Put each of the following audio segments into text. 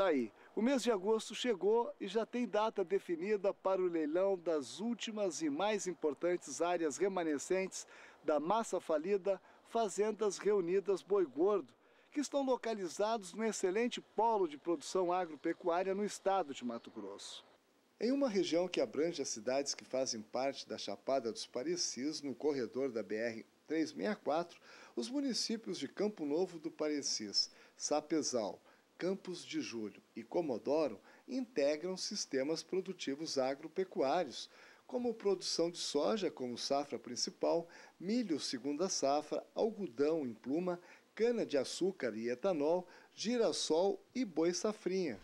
Tá aí. O mês de agosto chegou e já tem data definida para o leilão das últimas e mais importantes áreas remanescentes da massa falida Fazendas Reunidas Boi Gordo, que estão localizados no excelente polo de produção agropecuária no estado de Mato Grosso. Em uma região que abrange as cidades que fazem parte da Chapada dos Parecis, no corredor da BR 364, os municípios de Campo Novo do Parecis, Sapezal, Campos de Julho e Comodoro integram sistemas produtivos agropecuários, como produção de soja como safra principal, milho segunda safra, algodão em pluma, cana-de-açúcar e etanol, girassol e boi-safrinha.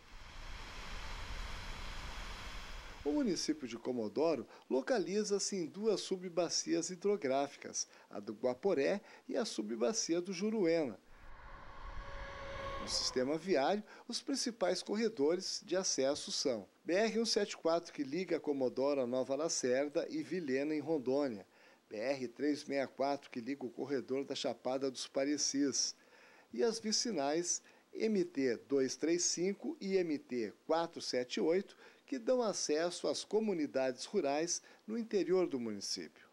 O município de Comodoro localiza-se em duas subbacias hidrográficas, a do Guaporé e a subbacia do Juruena do sistema viário, os principais corredores de acesso são BR-174, que liga Comodoro a Nova Lacerda e Vilhena, em Rondônia, BR-364, que liga o corredor da Chapada dos Parecis, e as vicinais MT-235 e MT-478, que dão acesso às comunidades rurais no interior do município.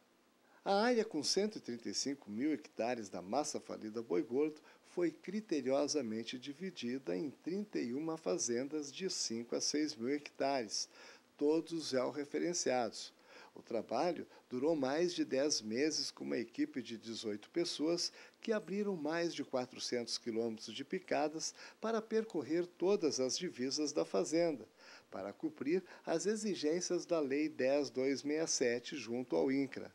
A área com 135 mil hectares da massa falida Boi Gordo foi criteriosamente dividida em 31 fazendas de 5 a 6 mil hectares, todos referenciados. O trabalho durou mais de 10 meses com uma equipe de 18 pessoas que abriram mais de 400 quilômetros de picadas para percorrer todas as divisas da fazenda, para cumprir as exigências da Lei 10267 junto ao INCRA.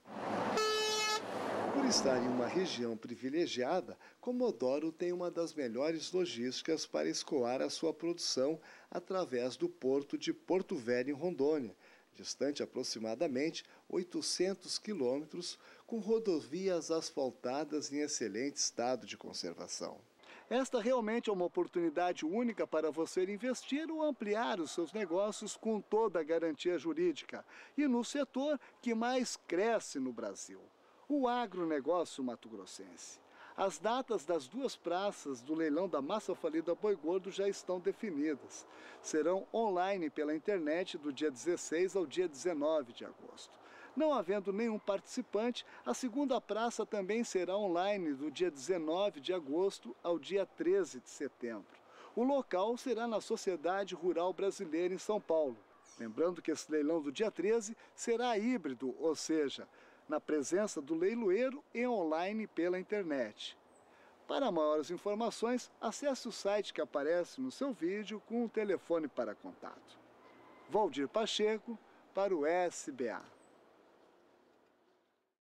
Por estar em uma região privilegiada, Comodoro tem uma das melhores logísticas para escoar a sua produção através do porto de Porto Velho, em Rondônia, distante aproximadamente 800 quilômetros, com rodovias asfaltadas em excelente estado de conservação. Esta realmente é uma oportunidade única para você investir ou ampliar os seus negócios com toda a garantia jurídica e no setor que mais cresce no Brasil o agronegócio mato-grossense. As datas das duas praças do leilão da massa falida Boi Gordo já estão definidas. Serão online pela internet do dia 16 ao dia 19 de agosto. Não havendo nenhum participante, a segunda praça também será online do dia 19 de agosto ao dia 13 de setembro. O local será na Sociedade Rural Brasileira em São Paulo. Lembrando que esse leilão do dia 13 será híbrido, ou seja, na presença do leiloeiro e online pela internet. Para maiores informações, acesse o site que aparece no seu vídeo com o telefone para contato. Valdir Pacheco, para o SBA.